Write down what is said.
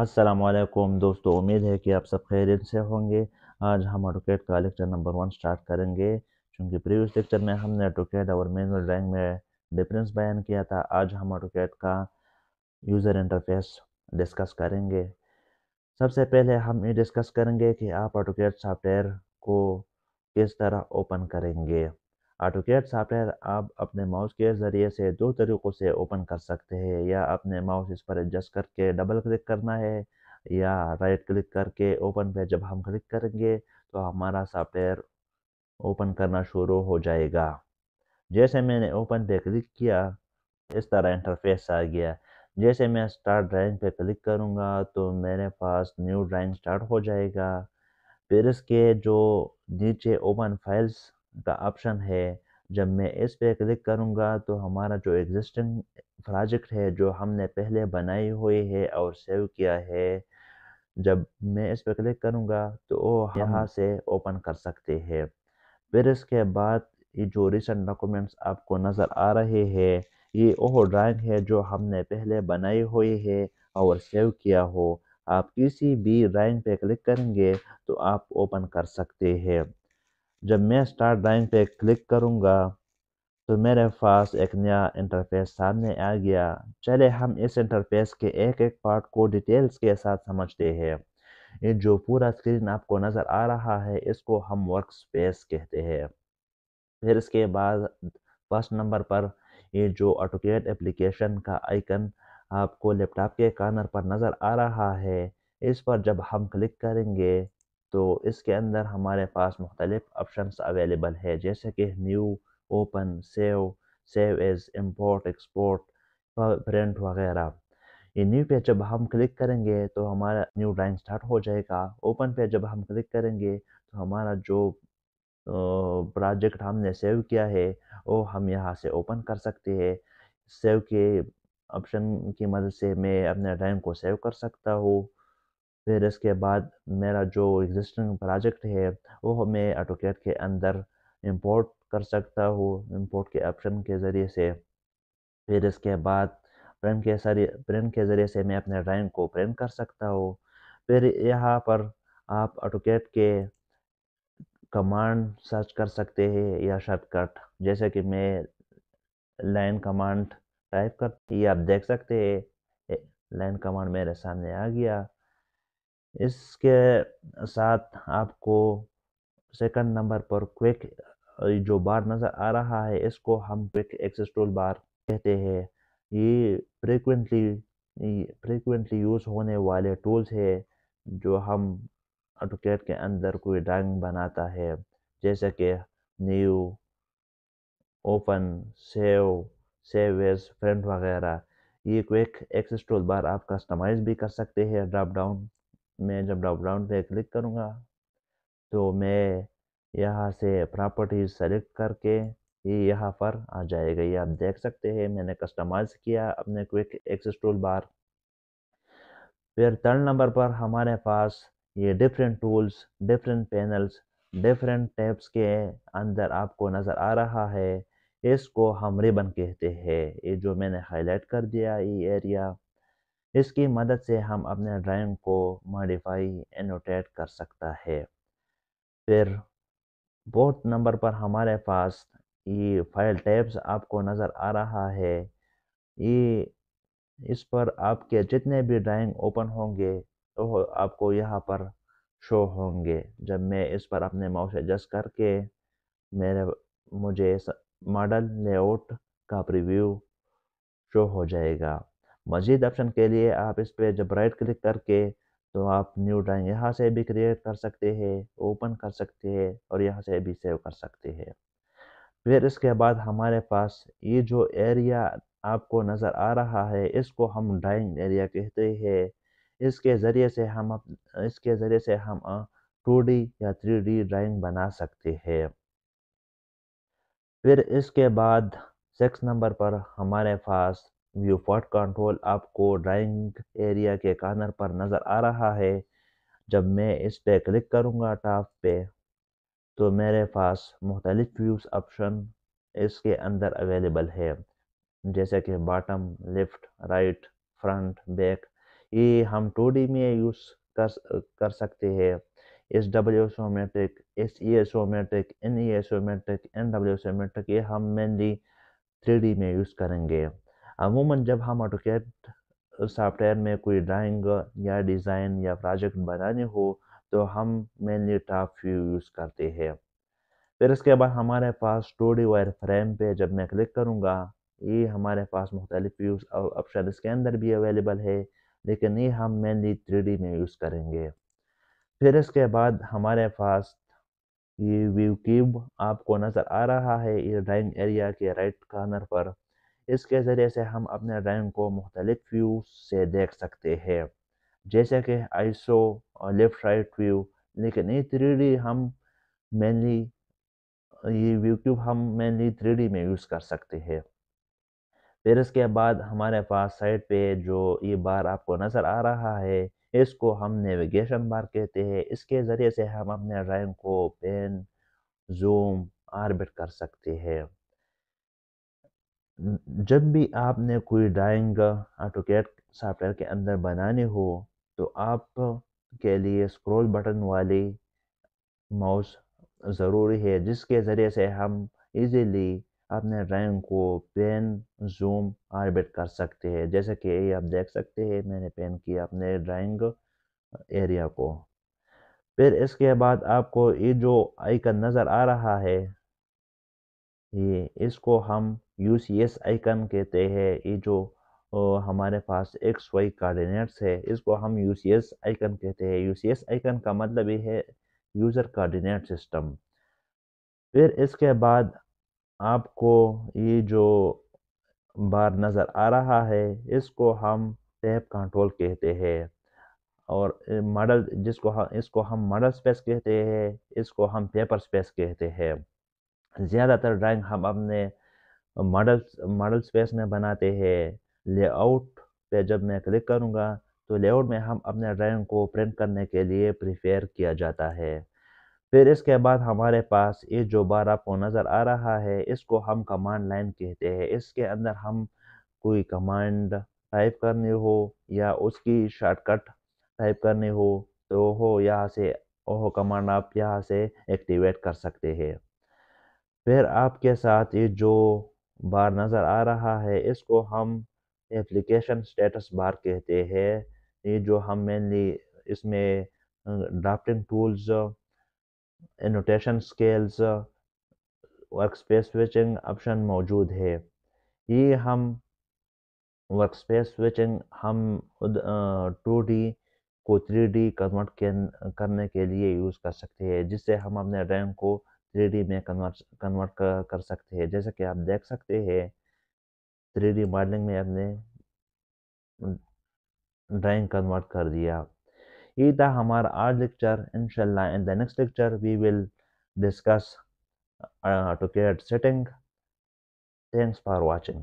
असलम दोस्तों उम्मीद है कि आप सब खैरियत से होंगे आज हम ऑटोकेट का लेक्चर नंबर वन स्टार्ट करेंगे क्योंकि प्रीवियस लेक्चर में हमने ऑटोकेट और मैनुअल ड्राइंग में डिफरेंस बयान किया था आज हम ऑटोकेट का यूज़र इंटरफेस डिस्कस करेंगे सबसे पहले हम ये डिस्कस करेंगे कि आप ऑटोकेट सॉफ्टवेयर को किस तरह ओपन करेंगे ऑटोकेट सॉफ्टवेयर आप अपने माउस के ज़रिए से दो तरीक़ों से ओपन कर सकते हैं या अपने माउस इस पर एडजस्ट करके डबल क्लिक करना है या राइट क्लिक करके ओपन पे जब हम क्लिक करेंगे तो हमारा सॉफ्टवेयर ओपन करना शुरू हो जाएगा जैसे मैंने ओपन पे क्लिक किया इस तरह इंटरफेस आ गया जैसे मैं स्टार्ट ड्राइंग पे क्लिक करूँगा तो मेरे पास न्यू ड्राइंग स्टार्ट हो जाएगा फिर इसके जो नीचे ओपन फाइल्स का ऑप्शन है जब मैं इस पे क्लिक करूँगा तो हमारा जो एग्जिस्टिंग प्रोजेक्ट है जो हमने पहले बनाई हुई है और सेव किया है जब मैं इस पर क्लिक करूँगा तो वो यहाँ से ओपन कर सकते हैं फिर इसके बाद ये जो रिसेंट डॉक्यूमेंट्स आपको नज़र आ रहे हैं ये वो ड्राइंग है जो हमने पहले बनाई हुई है और सेव किया हो आप किसी भी ड्राइंग पे क्लिक करेंगे तो आप ओपन कर सकते हैं जब मैं स्टार्ट ड्राइंग पे क्लिक करूँगा तो मेरे पास एक नया इंटरफेस सामने आ गया चले हम इस इंटरफेस के एक एक पार्ट को डिटेल्स के साथ समझते हैं ये जो पूरा स्क्रीन आपको नज़र आ रहा है इसको हम वर्क स्पेस कहते हैं फिर इसके बाद फर्स्ट नंबर पर ये जो ऑटोकेट एप्लीकेशन का आइकन आपको लैपटॉप के कॉर्नर पर नज़र आ रहा है इस पर जब हम क्लिक करेंगे तो इसके अंदर हमारे पास मुख्तलिफ ऑप्शन अवेलेबल है जैसे कि new open save save as import export print वगैरह ये न्यू पे जब हम क्लिक करेंगे तो हमारा न्यू ड्राइंग स्टार्ट हो जाएगा ओपन पे जब हम क्लिक करेंगे तो हमारा जो प्रोजेक्ट हमने सेव किया है वो हम यहाँ से ओपन कर सकते हैं सेव के ऑप्शन की मदद से मैं अपने ड्राइंग को सेव कर सकता हूँ फिर इसके बाद मेरा जो एग्जिस्टिंग प्रोजेक्ट है वो मैं ऑटोकेट के अंदर इंपोर्ट कर सकता हूँ इंपोर्ट के ऑप्शन के ज़रिए से फिर इसके बाद प्रिंट के सारी प्रिंट के ज़रिए से मैं अपने ड्राइंग को प्रिंट कर सकता हूँ फिर यहाँ पर आप ऑटोकेट के कमांड सर्च कर सकते हैं या शॉर्टकट जैसे कि मैं लाइन कमांड टाइप कर ये आप देख सकते हैं लाइन कमांड मेरे सामने आ गया इसके साथ आपको सेकंड नंबर पर क्विक जो बार नज़र आ रहा है इसको हम क्विक एक्सेस टूल बार कहते हैं ये फ्रीक्वेंटली फ्रीक्वेंटली यूज़ होने वाले टूल्स है जो हम ऑटोकैड के अंदर कोई ड्राइंग बनाता है जैसे कि new open save save as print वगैरह ये क्विक एक्सेस टूल बार आप कस्टमाइज भी कर सकते हैं ड्रॉप डाउन मैं जब ड्रॉप डाउन पे क्लिक करूँगा तो मैं यहाँ से प्रॉपर्टीज सेलेक्ट करके ये यहाँ पर आ जाएगा ये आप देख सकते हैं मैंने कस्टमाइज़ किया अपने क्विक एक्सेस टूल बार फिर थर्ड नंबर पर हमारे पास ये different tools different panels different tabs के अंदर आपको नज़र आ रहा है इसको हम रिबन कहते हैं ये जो मैंने हाईलाइट कर दिया ये एरिया इसकी मदद से हम अपने ड्राइंग को मॉडिफाई एनोटेट कर सकता है फिर बोर्ड नंबर पर हमारे पास ये फाइल टैब्स आपको नज़र आ रहा है ये इस पर आपके जितने भी ड्राइंग ओपन होंगे तो आपको यहाँ पर शो होंगे जब मैं इस पर अपने माउस एडजस्ट करके मेरे मुझे मॉडल लेआउट का प्रीव्यू शो हो जाएगा मज़ीद ऑप्शन के लिए आप इस पर जब राइट क्लिक करके तो आप न्यू ड्राइंग यहाँ से भी क्रिएट कर सकते हैं ओपन कर सकते हैं और यहाँ से भी सेव कर सकते हैं फिर इसके बाद हमारे पास ये जो एरिया आपको नज़र आ रहा है इसको हम ड्राइंग एरिया कहते हैं इसके ज़रिए से हम इसके ज़रिए से हम टू डी या थ्री डी ड्राइंग बना सकते हैं फिर इसके बाद सिक्स नंबर पर हमारे पास व्यूपॉट कंट्रोल आपको ड्राइंग एरिया के कॉर्नर पर नज़र आ रहा है जब मैं इस पर क्लिक करूँगा टॉप पे तो मेरे पास मुख्तलिफ व्यूज़ ऑप्शन इसके अंदर अवेलेबल है जैसे कि bottom left right front back ये हम टू डी में यूज़ कर कर सकते हैं S W isometric S E isometric N E metric N W isometric ये हम मेनली थ्री डी में यूज़ करेंगे अमूमन जब हम ऑटोकैड सॉफ्टवेयर में कोई ड्राइंग या डिज़ाइन या प्रोजेक्ट बनाने हो तो हम मेनली टॉप व्यू यूज़ करते हैं फिर इसके बाद हमारे पास स्टोरी वायर फ्रेम पे जब मैं क्लिक करूँगा ये हमारे पास मुख्तलिफ व्यूज और ऑप्शन इसके अंदर भी अवेलेबल है लेकिन ये हम मेनली थ्री में यूज़ करेंगे फिर इसके बाद हमारे पास ये व्यू क्यूब आपको नज़र आ रहा है ये ड्राइंग एरिया के राइट कॉर्नर पर इसके ज़रिए से हम अपने रंग को मुख्तलिफ व्यू से देख सकते हैं जैसे कि आईसो और लेफ़्ट राइट व्यू लेकिन ये थ्री हम मेनली ये व्यू क्यूब हम मेनली थ्री में यूज़ कर सकते हैं फिर इसके बाद हमारे पास साइड पे जो ये बार आपको नज़र आ रहा है इसको हम नेविगेशन बार कहते हैं इसके ज़रिए से हम अपने रैंक को पेन जूम आर्बिट कर सकते हैं जब भी आपने कोई ड्राइंग ऑटोकैड सॉफ्टवेयर के अंदर बनानी हो तो आप के लिए स्क्रॉल बटन वाली माउस ज़रूरी है जिसके ज़रिए से हम इजीली अपने ड्राइंग को पेन जूम आर्बिट कर सकते हैं जैसे कि आप देख सकते हैं मैंने पेन किया अपने ड्राइंग एरिया को फिर इसके बाद आपको ये जो आइकन नज़र आ रहा है ये इसको हम यू सी एस आइकन कहते हैं ये जो हमारे पास एक्स वाई कार्डिनेट्स है इसको हम यू सी एस आइकन कहते हैं यू सी एस आइकन का मतलब ये है यूज़र कार्डिनेट सिस्टम फिर इसके बाद आपको ये जो बार नज़र आ रहा है इसको हम टैप कंट्रोल कहते हैं और मॉडल जिसको हम इसको हम मॉडल स्पेस कहते हैं इसको हम पेपर स्पेस कहते हैं ज़्यादातर ड्राइंग हम अपने मॉडल्स मॉडल स्पेस में बनाते हैं लेआउट पे जब मैं क्लिक करूँगा तो लेआउट में हम अपने ड्राइंग को प्रिंट करने के लिए प्रिपेयर किया जाता है फिर इसके बाद हमारे पास ये जो बार आपको नज़र आ रहा है इसको हम कमांड लाइन कहते हैं इसके अंदर हम कोई कमांड टाइप करनी हो या उसकी शॉर्टकट टाइप करनी हो तो हो यहाँ से ओहो कमांड आप यहाँ से एक्टिवेट कर सकते हैं फिर आपके साथ ये जो बार नज़र आ रहा है इसको हम एप्लीकेशन स्टेटस बार कहते हैं ये जो हम मेनली इसमें drafting tools annotation scales work space switching option मौजूद है ये हम वर्क स्पेस स्विचिंग हम टू डी को थ्री डी कन्वर्ट करने के लिए यूज़ कर सकते हैं जिससे हम अपने रैम को थ्री में कन्वर्ट कन्वर्ट कर, कर सकते हैं जैसे कि आप देख सकते हैं थ्री मॉडलिंग में आपने ड्राइंग कन्वर्ट कर दिया ये था हमारा आज लेक्चर इनशाला in the next lecture we will discuss to to setting thanks for watching